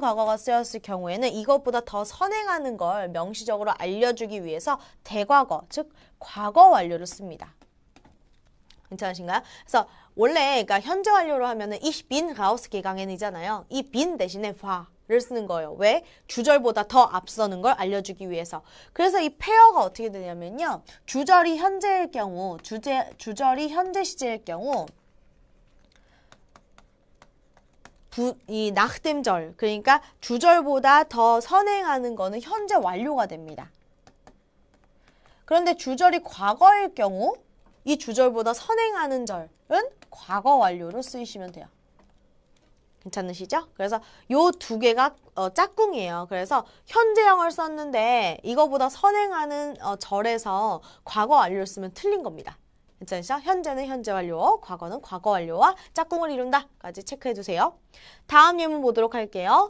과거가 쓰였을 경우에는 이것보다 더 선행하는 걸 명시적으로 알려주기 위해서 대과거, 즉 과거 완료를 씁니다. 괜찮으신가요? 그래서 원래 그러니까 현재 완료로 하면은 이빈 가우스 기강엔이잖아요. 이 빈 대신에 화. 를 쓰는 거예요. 왜? 주절보다 더 앞서는 걸 알려주기 위해서. 그래서 이 페어가 어떻게 되냐면요. 주절이 현재일 경우, 주제, 주절이 현재 시제일 경우 부, 이 낙댐절 그러니까 주절보다 더 선행하는 거는 현재 완료가 됩니다. 그런데 주절이 과거일 경우 이 주절보다 선행하는 절은 과거 완료로 쓰이시면 돼요. 괜찮으시죠? 그래서 요 두 개가 어, 짝꿍이에요. 그래서 현재형을 썼는데 이거보다 선행하는 어, 절에서 과거 완료를 쓰면 틀린 겁니다. 괜찮죠? 현재는 현재 완료, 과거는 과거 완료와 짝꿍을 이룬다까지 체크해 주세요. 다음 예문 보도록 할게요.